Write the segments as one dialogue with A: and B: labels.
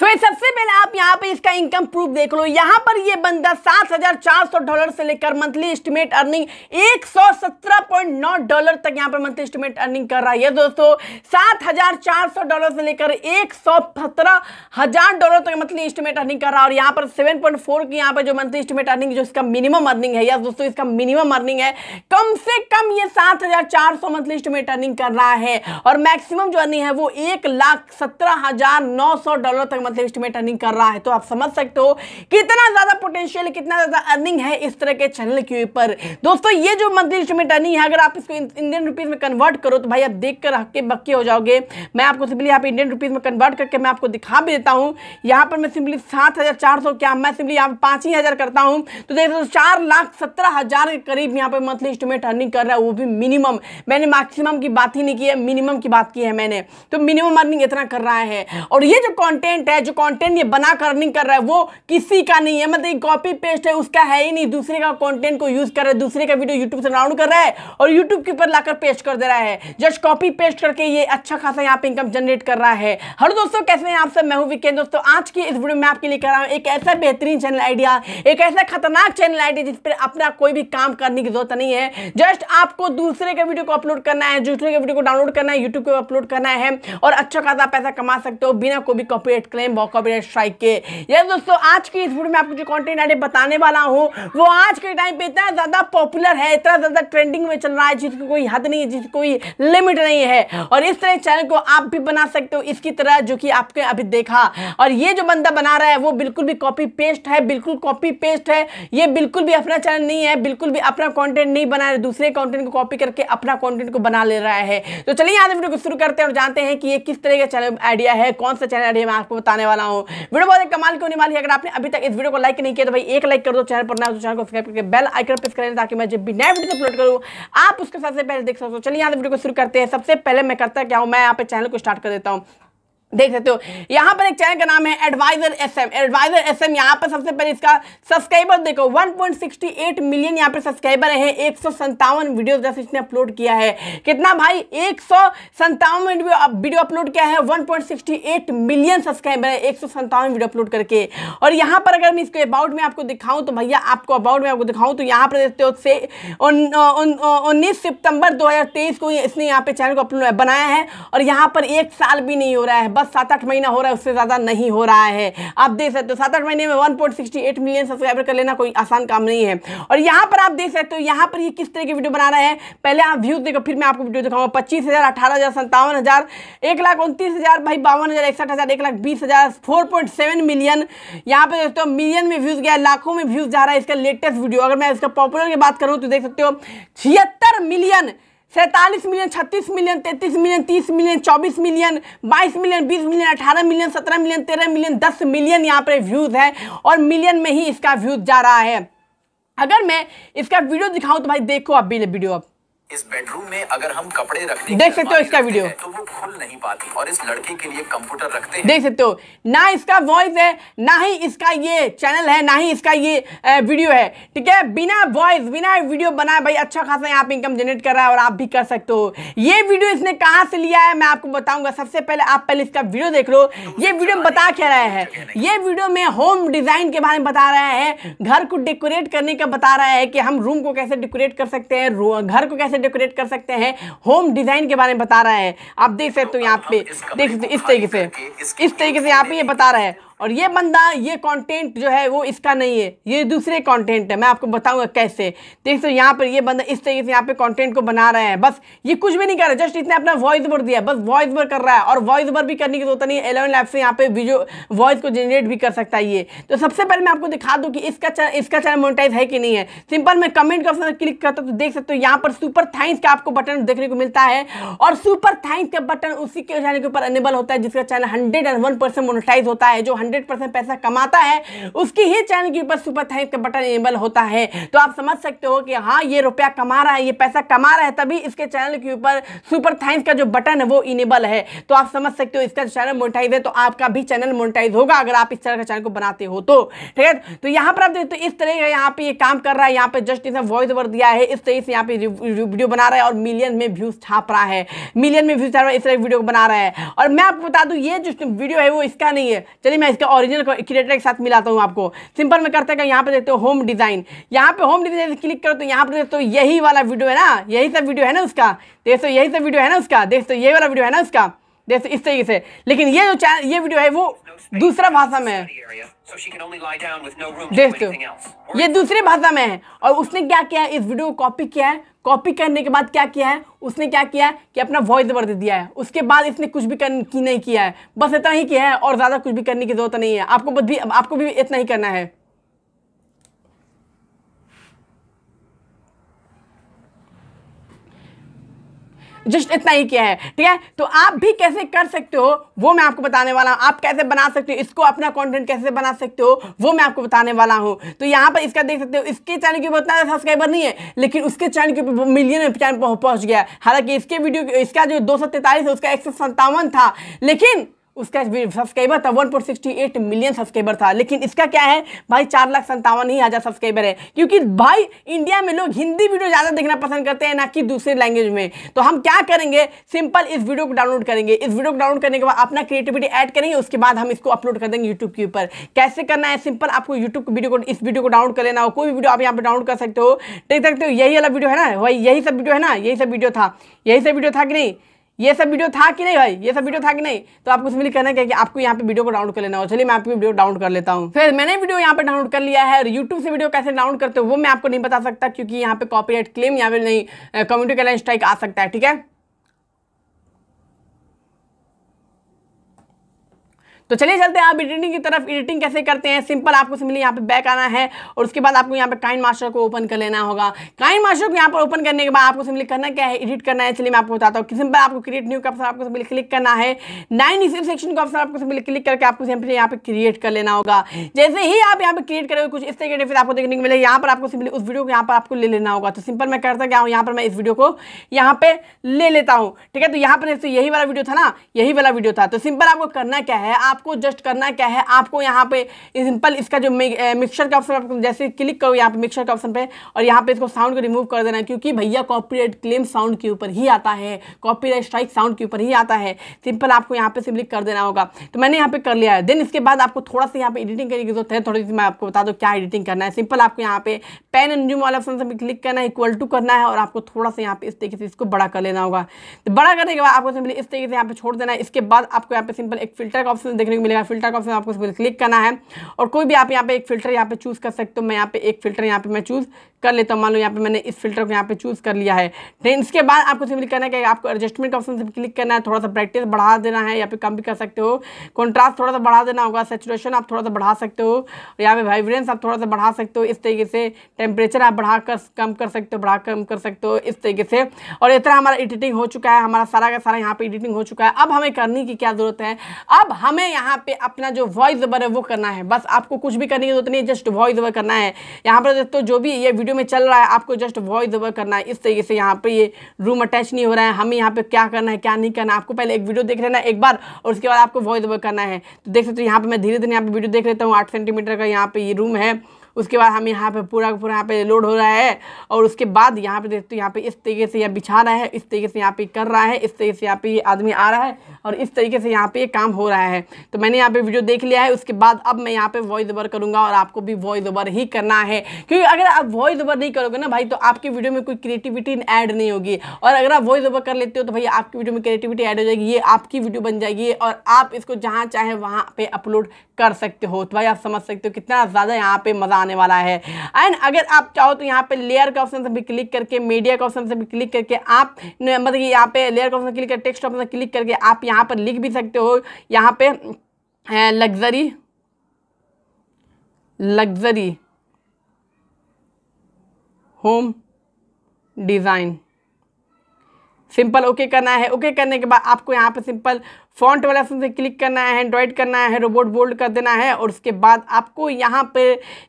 A: सो so, सबसे पहले आप यहाँ पे इसका इनकम प्रूफ देख लो यहाँ पर ये बंदा सात हजार चार सौ डॉलर से लेकर मंथली एस्टिमेट अर्निंग एक सौ सत्रह पॉइंट नौ डॉलर तक यहाँ पर मंथली एस्टिमेट अर्निंग कर रहा है दोस्तों सात हजार चार सौ डॉलर से लेकर एक सौ सत्रह हजार डॉलर तक मंथली एस्टिमेट अर्निंग कर रहा है और यहाँ पर सेवन पॉइंट फोर की यहाँ पर जो मंथली एस्टिमेट अर्निंग जो इसका मिनिमम अर्निंग है या दोस्तों इसका मिनिमम अर्निंग है कम से कम ये सात हजार चार सौ मंथली एस्टिमेट अर्निंग कर रहा है और मैक्सिमम जो अर्निंग है वो एक लाख सत्रह हजार नौ सौ डॉलर तक मतलब एस्टिमेट अर्निंग कर रहा है तो आप समझ सकते हो कितना ज़्यादा पोटेंशियल कितना ज़्यादा अर्निंग है इस तरह के चैनल के ऊपर दोस्तों ये जो मंथली एस्टिमेट अर्निंग है अगर आप इसको इंडियन रुपीज़ में कन्वर्ट करो तो भाई आप देख कर हक्के बक्के हो जाओगे मैं आपको सिंपली यहाँ आप इंडियन रुपीज़ में कन्वर्ट करके मैं आपको दिखा भी देता हूँ यहाँ पर मैं सिंपली सात हज़ार चार सौ क्या मैं सिंपली यहाँ पर पाँच ही हज़ार करता हूँ तो देख सकते चार लाख सत्रह हज़ार के करीब यहाँ पर मंथली एस्टिमेट अर्निंग कर रहा है वो भी मिनिमम मैंने मैक्सिमम की बात ही नहीं की है मिनिमम की बात की है मैंने तो मिनिमम अर्निंग इतना कर रहा है और ये जो कॉन्टेंट रहा है जो कंटेंट ये बना कर नहीं कर रहा है वो किसी का नहीं है मतलब कॉपी पेस्ट है उसका है ही नहीं दूसरे का कंटेंट को यूज़ कर रहा है दूसरे का वीडियो यूट्यूब से डाउनलोड कर रहा है और यूट्यूब के ऊपर लाकर पेस्ट कर दे रहा है जस्ट कॉपी पेस्ट करके ये अच्छा खासा यहाँ पे इनकम जनरेट कर रहा है हर दोस्तों कैसे हैं आप सब मैं हूँ वीकेंड दोस्तों आज की इस वीडियो में आपके लिए कर रहा हूँ एक ऐसा बेहतरीन चैनल आइडिया एक ऐसा खतरनाक चैनल आइडिया जिस पर अपना कोई भी काम करने की जरूरत नहीं है जस्ट आपको दूसरे के वीडियो को अपलोड करना है दूसरे के वीडियो को डाउनलोड करना है यूट्यूब को अपलोड करना है और अच्छा खासा पैसा कमा सकते हो बिना कोई भी कॉपी क्लेम हैं मौकाबीर स्ट्राइक के ये दोस्तों आज की इस वीडियो में आपको जो कंटेंट आइडिया बताने वाला हूँ वो आज के टाइम पे इतना ज़्यादा पॉपुलर है इतना ज़्यादा ट्रेंडिंग में चल रहा है जिसकी कोई हद नहीं है जिसकी कोई लिमिट नहीं है और इस तरह चैनल को आप भी बना सकते हो इसकी तरह जो कि आपके अभी देखा और ये जो बंदा बना रहा है वो बिल्कुल भी कॉपी पेस्ट है बिल्कुल कॉपी पेस्ट है ये बिल्कुल भी अपना चैनल नहीं है बिल्कुल भी अपना कॉन्टेंट नहीं बना रहा दूसरे कॉन्टेंट को कॉपी करके अपना कॉन्टेंट को बना ले रहा है तो चलिए आज वीडियो को शुरू करते हैं और जानते हैं कि ये किस तरह का चैनल आइडिया है कौन सा चैनल आइडिया मैं आपको बता बताने वाला हूँ वीडियो बहुत कमाल की होने वाली है अगर आपने अभी तक इस वीडियो को लाइक नहीं किया तो भाई एक लाइक कर दो चैनल पर ना तो चैनल को सब्सक्राइब करके बेल आइकन प्रेस करें ताकि मैं जब भी नए वीडियो अपलोड करूँ आप उसके सबसे पहले देख सकते हो चलिए यहाँ वीडियो को शुरू करते हैं सबसे पहले मैं करता क्या हूँ मैं यहाँ पे चैनल को स्टार्ट कर देता हूँ देख सकते हो यहाँ पर एक चैनल का नाम है advisor S M advisor S M यहाँ पर सबसे पहले इसका सब्सक्राइबर देखो 1.68 मिलियन यहाँ पर सब्सक्राइबर है एक सौ संतावन वीडियो जैसे इसने अपलोड किया है कितना भाई एक सौ संतावन वीडियो अपलोड किया है 1.68 मिलियन सब्सक्राइबर है एक सौ संतावन वीडियो अपलोड करके और यहाँ पर अगर मैं इसके अबाउट में आपको दिखाऊँ तो भैया आपको अबाउट में आपको दिखाऊँ तो यहाँ पर देखते हो से उन्नीस सितंबर 2023 को इसने यहाँ पे चैनल को अपलोड बनाया है और यहाँ पर एक साल भी नहीं हो रहा है बस सात आठ महीना हो रहा है उससे ज़्यादा नहीं हो रहा है आप देख सकते हो सात आठ महीने में 1.68 मिलियन सब्सक्राइबर कर लेना कोई आसान काम नहीं है और यहाँ पर आप देख सकते हो यहाँ पर ये किस तरह की वीडियो बना रहे हैं पहले आप व्यूज़ देखो फिर मैं आपको वीडियो दिखाऊंगा पच्चीस हज़ार अठारह हज़ार सत्तावन हज़ार एक लाख उनतीस हज़ार भाई बावन हज़ार इकसठ हज़ार एक लाख बीस हज़ार फोर पॉइंट सेवन मिलियन यहाँ पर दोस्तों मिलियन में व्यूज़ गया लाखों में व्यूज़ जा रहा है इसका लेटेस्ट वीडियो अगर मैं इसका पॉपुलर की बात करूँ तो देख सकते हो छिहत्तर मिलियन सैंतालीस मिलियन छत्तीस मिलियन तैंतीस मिलियन तीस मिलियन चौबीस मिलियन बाईस मिलियन बीस मिलियन अठारह मिलियन सत्रह मिलियन तेरह मिलियन दस मिलियन यहाँ पर व्यूज़ है और मिलियन में ही इसका व्यूज़ जा रहा है अगर मैं इसका वीडियो दिखाऊं तो भाई देखो आप वीडियो अब इस बेडरूम में अगर हम कपड़े रखते हैं देख सकते हो इसका वीडियो तो वो खुल नहीं पाती और इस लड़के के लिए कंप्यूटर रखते हैं देख सकते हो ना इसका वॉइस है ना ही इसका ये चैनल है ना ही इसका ये वीडियो है ठीक है बिना वॉइस बिना वीडियो बनाए भाई अच्छा खासा यहाँ पे इनकम जनरेट कर रहा है और आप भी कर सकते हो ये वीडियो इसने कहाँ से लिया है मैं आपको बताऊंगा सबसे पहले आप पहले इसका वीडियो देख लो ये वीडियो में बता क्या रहा है ये वीडियो में होम डिजाइन के बारे में बता रहा है घर को डेकोरेट करने का बता रहा है कि हम रूम को कैसे डेकोरेट कर सकते हैं घर को कैसे कैसे डेकोरेट कर सकते हैं होम डिज़ाइन के बारे में बता रहा है आप देख सकते हो तो यहाँ पे देख सकते इस तरीके से इस तरीके से यहाँ पे ये बता रहा है और ये बंदा ये कंटेंट जो है वो इसका नहीं है ये दूसरे कंटेंट है मैं आपको बताऊंगा कैसे देख सो यहाँ पर ये बंदा इस तरीके से यहाँ पे कंटेंट को बना रहा है बस ये कुछ भी नहीं कर रहा जस्ट इसने अपना वॉइस ओवर दिया बस वॉइस ओवर कर रहा है और वॉइस ओवर भी करने की जरूरत नहीं एलेवन लैब से यहाँ पे वीडियो वॉइस को जनरेट भी कर सकता है ये तो सबसे पहले मैं आपको दिखा दूँ कि इसका चा, इसका चैनल मोनिटाइज है कि नहीं है सिंपल मैं कमेंट का क्लिक करता तो देख सकते हो यहाँ पर सुपर थैंक्स का आपको बटन देखने को मिलता है और सुपर थैंक्स का बटन उसी के चैनल के ऊपर अनेबल होता है जिसका channel hundred and one percent monetise होता है जो हंड्रेड हंड्रेड परसेंट पैसा कमाता है उसकी ही चैनल के ऊपर सुपर थैंक्स का बटन इनेबल होता है तो आप समझ सकते हो कि हाँ ये रुपया कमा रहा है ये पैसा कमा रहा है तभी इसके चैनल के ऊपर सुपर थैंक्स का जो बटन है वो इनेबल है तो आप समझ सकते हो इसका चैनल मोनिटाइज है तो आपका भी चैनल मोनिटाइज होगा अगर आप इस तरह का चैनल को बनाते हो तो ठीक है तो यहाँ पर आप देखते तो इस तरह का यहाँ पे ये काम कर रहा है यहाँ पे जस्ट इसने वॉइस ओवर दिया है इस तरह से यहाँ पे वीडियो बना रहा है और मिलियन में व्यूज छाप रहा है मिलियन में व्यूज छाप रहा है इस तरह वीडियो बना रहा है और मैं आपको बता दूँ ये जो वीडियो है वो इसका नहीं है चलिए मैं इसका ओरिजिनल क्रिएटर के साथ मिलाता हूँ आपको सिंपल में करते हैं यहाँ पे देखते हो होम डिज़ाइन यहाँ पे होम डिज़ाइन क्लिक करो तो यहाँ पे देखते हो यही वाला वीडियो है ना यही सब वीडियो है ना उसका देखो यही सब वीडियो है ना उसका देखो यही वाला वीडियो है ना उसका जैसे इस तरीके से लेकिन ये जो चैनल ये वीडियो है वो दूसरा भाषा में है देख दो तो, ये दूसरी भाषा में है और उसने क्या किया इस वीडियो को कॉपी किया है कॉपी करने के बाद क्या किया है उसने क्या किया है कि अपना वॉइस ओवर दे दिया है उसके बाद इसने कुछ भी करने की नहीं किया है बस इतना ही किया है और ज़्यादा कुछ भी करने की ज़रूरत नहीं है आपको भी आपको भी इतना ही करना है जस्ट इतना ही किया है ठीक है तो आप भी कैसे कर सकते हो वो मैं आपको बताने वाला हूँ आप कैसे बना सकते हो इसको अपना कॉन्टेंट कैसे बना सकते हो वो मैं आपको बताने वाला हूँ तो यहाँ पर इसका देख सकते हो इसके चैनल के ऊपर उतना सब्सक्राइबर नहीं है लेकिन उसके चैनल के ऊपर मिलियन चैनल पहुँच गया हालांकि इसके वीडियो इसका जो दो है उसका एक था लेकिन उसका सब्सक्राइबर था 1.68 मिलियन सब्सक्राइबर था लेकिन इसका क्या है भाई चार लाख संतावन ही हज़ार सब्सक्राइबर है क्योंकि भाई इंडिया में लोग हिंदी वीडियो ज़्यादा देखना पसंद करते हैं ना कि दूसरे लैंग्वेज में तो हम क्या करेंगे सिंपल इस वीडियो को डाउनलोड करेंगे इस वीडियो को डाउनलोड करने के बाद अपना क्रिएटिविटी ऐड करेंगे उसके बाद हम इसको अपलोड कर देंगे यूट्यूब के ऊपर कैसे करना है सिंपल आपको यूट्यूब वीडियो को इस वीडियो को डाउनलोड कर लेना हो कोई भी वीडियो आप यहाँ पर डाउनलोड कर सकते हो देख सकते हो यही वाला वीडियो है ना वही यही सब वीडियो है ना यही सब वीडियो था यही सब वीडियो था कि नहीं ये सब वीडियो था कि नहीं भाई ये सब वीडियो था कि नहीं तो आपको सिंपली कहना क्या कि आपको यहाँ पे वीडियो को डाउनलोड कर लेना हो चलिए मैं आपकी वीडियो डाउनलोड कर लेता हूँ फिर मैंने वीडियो यहाँ पे डाउनलोड कर लिया है और यूट्यूब से वीडियो कैसे डाउनलोड करते हो वो मैं आपको नहीं बता सकता क्योंकि यहाँ पे कॉपी क्लेम या फिर नहीं कम्युनिटी कैलेंस स्ट्राइक आ सकता है ठीक है तो चलिए चलते हैं आप एडिटिंग की तरफ एडिटिंग कैसे करते हैं सिंपल आपको सिंपली यहाँ पे बैक आना है और उसके बाद आपको यहाँ पे काइन मास्टर को ओपन कर लेना होगा काइन मास्टर को यहाँ पर ओपन करने के बाद आपको सिंपली करना क्या है एडिट करना है चलिए मैं आपको बताता हूँ सिंपल आपको क्रिएट न्यू का आपको सिंपली क्लिक करना है नाइन इसी सेक्शन का ऑप्शन आपको सिंपली क्लिक करके आपको सिंपली यहाँ पे क्रिएट कर लेना होगा जैसे ही आप यहाँ पे क्रिएट करोगे कुछ इस तरीके फिर आपको देखने को मिलेगा यहाँ पर आपको सिंपली उस वीडियो को यहाँ पर आपको ले लेना होगा तो सिंपल मैं करता गया हूँ यहाँ पर मैं इस वीडियो को यहाँ पे ले लेता हूँ ठीक है तो यहाँ पर यही वाला वीडियो था ना यही वाला वीडियो था तो सिंपल आपको करना क्या है आप आपको जस्ट करना क्या है आपको यहाँ पे सिंपल इसका जो मिक्सर का ऑप्शन जैसे क्लिक करो यहाँ पे मिक्सर के ऑप्शन पे और यहाँ पे इसको साउंड को रिमूव कर देना क्योंकि भैया कॉपीराइट क्लेम साउंड के ऊपर ही आता है कॉपीराइट स्ट्राइक साउंड के ऊपर ही आता है सिंपल आपको यहाँ पे सिंपली कर देना होगा तो मैंने यहाँ पे कर लिया है देन इसके बाद आपको थोड़ा सा यहाँ पे एडिटिंग करने की जरूरत है थोड़ी सी मैं आपको बता दूँ क्या एडिटिंग करना है सिंपल आपको यहाँ पे पेन एंड जूम वाला ऑप्शन से क्लिक करना है इक्वल टू करना है और आपको थोड़ा सा यहाँ पे इस तरीके से इसको बड़ा कर लेना होगा तो बड़ा करने के बाद आपको सिंपली इस तरीके से यहाँ पे छोड़ देना है इसके बाद आपको यहाँ पे सिंपल एक फिल्टर का ऑप्शन देखने को मिलेगा फिल्टर का ऑप्शन आपको इस पर क्लिक करना है और कोई भी आप यहाँ पे एक फिल्टर यहाँ पे चूज़ कर सकते हो मैं यहाँ पे एक फिल्टर यहाँ पे मैं चूज़ कर लेता हूँ मान लो यहाँ पे मैंने इस फिल्टर को यहाँ पे चूज़ कर लिया है देन इसके बाद आपको सिंपली करना है कि आपको एडजस्टमेंट का ऑप्शन क्लिक करना है थोड़ा सा ब्राइटनेस बढ़ा देना है या फिर कम भी कर सकते हो कॉन्ट्रास्ट थोड़ा सा बढ़ा देना होगा सेचुरेशन आप थोड़ा सा बढ़ा सकते हो और यहाँ पे वाइब्रेंस आप थोड़ा सा बढ़ा सकते हो इस तरीके से टेम्परेचर आप बढ़ा कर कम कर सकते हो बढ़ा कम कर सकते हो इस तरीके से और इतना हमारा एडिटिंग हो चुका है हमारा सारा का सारा यहाँ पे एडिटिंग हो चुका है अब हमें करने की क्या ज़रूरत है अब हमें यहाँ पे अपना जो वॉइस ओवर है वो करना है बस आपको कुछ भी करने की जरूरत नहीं है जस्ट वॉइस ओवर करना है यहाँ पर दोस्तों जो भी ये वीडियो में चल रहा है आपको जस्ट वॉइस ओवर करना है इस तरीके से यहाँ पर ये रूम अटैच नहीं हो रहा है हमें यहाँ पर क्या करना है क्या नहीं करना आपको पहले एक वीडियो देख लेना एक बार और उसके बाद आपको वॉइस ओवर करना है तो देख सकते हो यहाँ पर मैं धीरे धीरे यहाँ पर वीडियो देख लेता हूँ आठ सेंटीमीटर का यहाँ पर ये रूम है उसके बाद हम यहाँ पे पूरा पूरा यहाँ पे लोड हो रहा है और उसके बाद यहाँ पे देखते हो यहाँ पे इस तरीके से यह बिछा रहा है इस तरीके से यहाँ पे कर रहा है इस तरीके से यहाँ पे आदमी आ रहा है और इस तरीके से यहाँ पे काम हो रहा है तो मैंने यहाँ पे वीडियो देख लिया है उसके बाद अब मैं यहाँ पे वॉइस ओवर करूँगा और आपको भी वॉइस ओवर ही करना है क्योंकि अगर आप वॉइस ओवर नहीं करोगे ना भाई तो आपकी वीडियो में कोई क्रिएटिविटी ऐड नहीं होगी और अगर आप वॉइस ओवर कर लेते हो तो भाई आपकी वीडियो में क्रिएटिविटी ऐड हो जाएगी ये आपकी वीडियो बन जाएगी और आप इसको जहाँ चाहे वहाँ पर अपलोड कर सकते हो तो भाई आप समझ सकते हो कितना ज़्यादा यहाँ पे मज़ा आने वाला है एंड अगर आप चाहो तो यहाँ पे लेयर का ऑप्शन से भी क्लिक करके मीडिया का ऑप्शन से भी क्लिक करके आप मतलब कि यहाँ पे लेयर का ऑप्शन क्लिक कर टेक्स्ट ऑप्शन क्लिक करके आप यहाँ पर लिख भी सकते हो यहाँ पे luxury luxury home design simple okay करना है ओके करने के बाद आपको यहाँ पे सिंपल फॉन्ट वाला ऑप्शन से क्लिक करना है एंड्रॉइड करना है रोबोट बोल्ड कर देना है और उसके बाद आपको यहाँ पे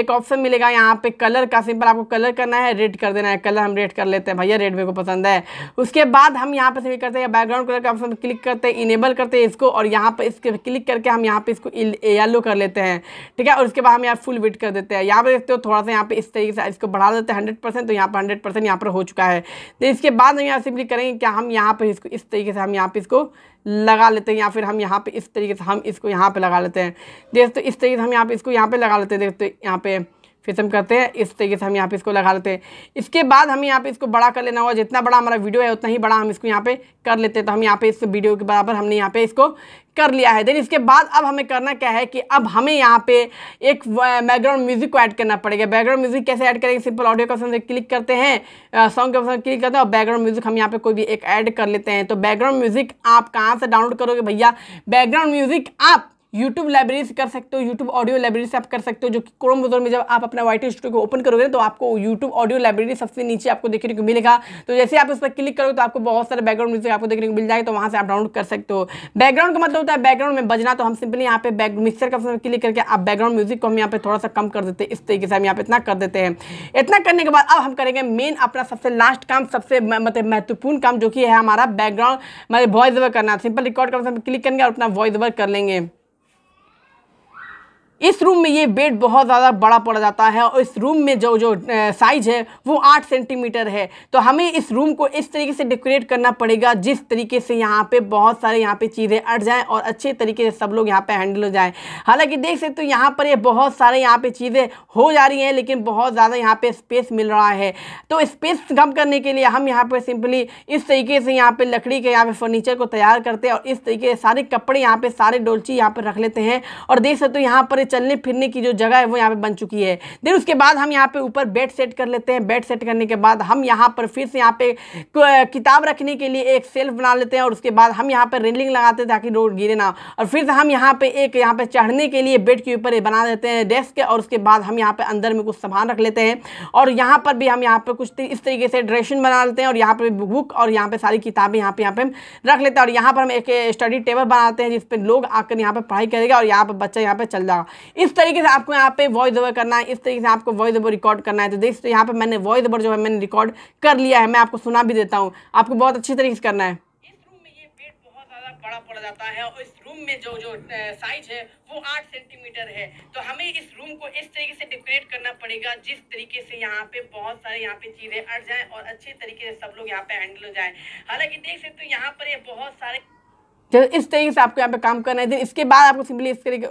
A: एक ऑप्शन मिलेगा यहाँ पे कलर का सिंपल आपको कलर करना है रेड कर देना है कलर हम रेड कर लेते हैं भैया रेड मेरे को पसंद है उसके बाद हम यहाँ पे सभी करते हैं बैकग्राउंड कलर का ऑप्शन क्लिक करते हैं इनेबल करते हैं इसको और यहाँ पर इसके क्लिक करके हम यहाँ पर इसको येलो कर लेते हैं ठीक है और उसके बाद हम यहाँ फुल वेट कर देते हैं यहाँ पर देखते हो थोड़ा सा यहाँ पर इस तरीके से इसको बढ़ा देते हैं हंड्रेड परसेंट तो यहाँ पर हंड्रेड परसेंट यहाँ पर हो चुका है तो इसके बाद हम यहाँ सिंपली करेंगे क्या हम यहाँ पर इसको इस तरीके से हम यहाँ पर इसको लगा लेते हैं या फिर हम यहाँ पे इस तरीके से हम इसको यहाँ पे लगा लेते हैं देखते इस तरीके से हम यहाँ पे इसको यहाँ पे लगा लेते हैं देखते यहाँ पे फिर हम करते हैं इस तरीके से हम यहाँ पे इसको लगा लेते हैं इसके बाद हम यहाँ पे इसको बड़ा कर लेना होगा जितना बड़ा हमारा वीडियो है उतना ही बड़ा हम इसको यहाँ पे कर लेते हैं तो हम यहाँ पे इस वीडियो के बराबर हमने यहाँ पे इसको कर लिया है देन इसके बाद अब हमें करना क्या है कि अब हमें यहाँ पे एक बैकग्राउंड म्यूजिक को ऐड करना पड़ेगा बैकग्राउंड म्यूजिक कैसे ऐड करेंगे सिंपल ऑडियो का ऑप्शन क्लिक करते हैं सॉन्ग के ऑप्शन क्लिक करते हैं और बैकग्राउंड म्यूजिक हम यहाँ पे कोई भी एक ऐड कर लेते हैं तो बैकग्राउंड म्यूजिक आप कहाँ से डाउनलोड करोगे भैया बैकग्राउंड म्यूजिक आप यूट्यूब लाइब्रेरी से कर सकते हो यूट्यूब ऑडियो लाइब्रेरी से आप कर सकते हो जो कि क्रोम ब्राउजर में जब आप अपना वाइट स्टूडियो को ओपन करोगे तो आपको यूट्यूब ऑडियो लाइब्रेरी सबसे नीचे आपको देखने को मिलेगा तो जैसे आप उस पर क्लिक करोगे तो आपको बहुत सारे बैकग्राउंड म्यूजिक आपको देखने को मिल जाएगा तो वहाँ से आप डाउनलोड कर सकते हो बैकग्राउंड का मतलब होता है बैकग्राउंड में बजना तो हम सिंपली यहाँ पे बैक मिक्सर का क्लिक करके आप बैकग्राउंड म्यूजिक को हम यहाँ पे थोड़ा सा कम कर देते हैं इस तरीके से हम यहाँ पे इतना कर देते हैं इतना करने के बाद अब हम करेंगे मेन अपना सबसे लास्ट काम सबसे मतलब महत्वपूर्ण काम जो कि है हमारा बैकग्राउंड मतलब वॉइस ओवर करना सिंपल रिकॉर्ड कर क्लिक करेंगे और अपना वॉइस ओवर कर लेंगे इस रूम में ये बेड बहुत ज़्यादा बड़ा पड़ जाता है और इस रूम में जो जो साइज़ है वो आठ सेंटीमीटर है तो हमें इस रूम को इस तरीके से डेकोरेट करना पड़ेगा जिस तरीके से यहाँ पे बहुत सारे यहाँ पे चीज़ें अट जाएं और अच्छे तरीके से सब लोग यहाँ पे हैंडल हो जाएं हालांकि देख सकते हो तो यहाँ पर ये बहुत सारे यहाँ पर चीज़ें हो जा रही हैं लेकिन बहुत ज़्यादा यहाँ पर स्पेस मिल रहा है तो स्पेस कम करने के लिए हम यहाँ पर सिंपली इस तरीके से यहाँ पर लकड़ी के यहाँ पर फर्नीचर को तैयार करते हैं और इस तरीके से सारे कपड़े यहाँ पर सारे डोलची यहाँ पर रख लेते हैं और देख सकते हो यहाँ पर चलने फिरने की जो जगह है वो यहाँ पे बन चुकी है देन उसके बाद हम यहाँ पे ऊपर बेड सेट कर लेते हैं बेड सेट करने के बाद हम यहाँ पर फिर से यहाँ पे किताब रखने के लिए एक सेल्फ बना लेते हैं और उसके बाद हम यहाँ पर रेलिंग लगाते हैं ताकि रोड गिरे ना और फिर से हम यहाँ पे एक यहाँ पे चढ़ने के लिए बेड के ऊपर बना देते हैं डेस्क और उसके बाद हम यहाँ पर अंदर में कुछ सामान रख लेते हैं और यहाँ पर भी हम यहाँ पर कुछ इस तरीके से ड्रेसिंग बना लेते हैं और यहाँ पर बुक और यहाँ पर सारी किताबें यहाँ पर यहाँ पे रख लेते हैं और यहाँ पर हम एक स्टडी टेबल बनाते हैं जिसपे लोग आकर यहाँ पर पढ़ाई करेगा और यहाँ पर बच्चा यहाँ पर चल जाएगा इस तरीके से आपको यहाँ पे वॉइस ओवर करना है इस तरीके से आपको वॉइस ओवर रिकॉर्ड करना है तो देख सकते यहाँ पे मैंने वॉइस ओवर जो है मैंने रिकॉर्ड कर लिया है मैं आपको सुना भी देता हूँ आपको बहुत अच्छी तरीके से करना है बड़ा पड़ जाता है और इस रूम में जो जो साइज है वो आठ सेंटीमीटर है तो हमें इस रूम को इस तरीके से डेकोरेट करना पड़ेगा जिस तरीके से यहाँ पे बहुत सारे यहाँ पे चीज़ें अट जाएं और अच्छे तरीके से सब लोग यहाँ पे हैंडल हो जाएं हालांकि देख सकते हो यहाँ पर ये बहुत सारे इस तरीके से आपको यहाँ पे काम करना है देन इसके बाद आपको सिंपली इस तरीके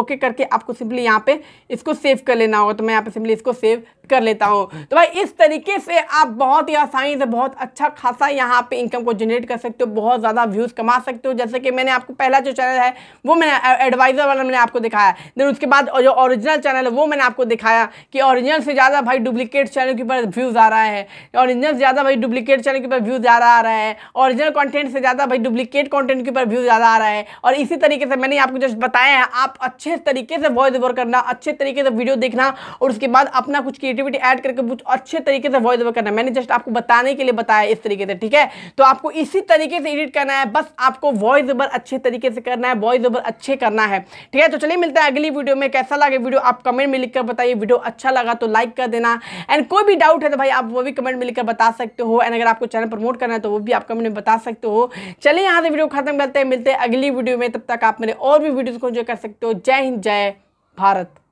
A: ओके करके आपको सिंपली यहाँ पे इसको सेव कर लेना होगा तो मैं यहाँ पे सिंपली इसको सेव कर लेता हूँ तो भाई इस तरीके से आप बहुत ही आसानी से बहुत अच्छा खासा यहाँ पे इनकम को जनरेट कर सकते हो बहुत ज़्यादा व्यूज़ कमा सकते हो जैसे कि मैंने आपको पहला जो चैनल है वो मैंने एडवाइज़र वाला मैंने आपको दिखाया देन उसके बाद जो ओरिजिनल चैनल है वो मैंने आपको दिखाया कि ऑरिजिनल से ज़्यादा भाई डुप्लीकेट चैनल के ऊपर व्यूज़ आ रहा है ऑरिजिनल से ज़्यादा भाई डुप्लीकेट चैनल के ऊपर व्यूज़ ज़्यादा आ रहा है ऑरिजिनल कॉन्टेंट से ज़्यादा भाई डुप्लीकेट कॉन्टेंट के ऊपर व्यूज़ ज़्यादा आ रहा है और इसी तरीके से मैंने आपको जस्ट बताया है आप अच्छे तरीके से वॉइस ओवर करना अच्छे तरीके से वीडियो देखना और उसके बाद अपना कुछ क्रिएटिविटी ऐड करके कुछ अच्छे तरीके से वॉइस ओवर करना है मैंने जस्ट आपको बताने के लिए बताया इस तरीके से ठीक है तो आपको इसी तरीके से एडिट करना है बस आपको वॉइस ओवर अच्छे तरीके से करना है वॉइस ओवर अच्छे करना है ठीक है तो चलिए मिलता है अगली वीडियो में कैसा लगे वीडियो आप कमेंट में लिखकर बताइए वीडियो अच्छा लगा तो लाइक कर देना एंड कोई भी डाउट है तो भाई आप वो भी कमेंट में लिखकर बता सकते हो एंड अगर आपको चैनल प्रमोट करना है तो वो भी आप कमेंट में बता सकते हो चलिए यहाँ से वीडियो खत्म करते हैं मिलते हैं अगली वीडियो में तब तक आप मेरे और भी वीडियोज़ को एंजॉय कर सकते हो जय हिंद जय भारत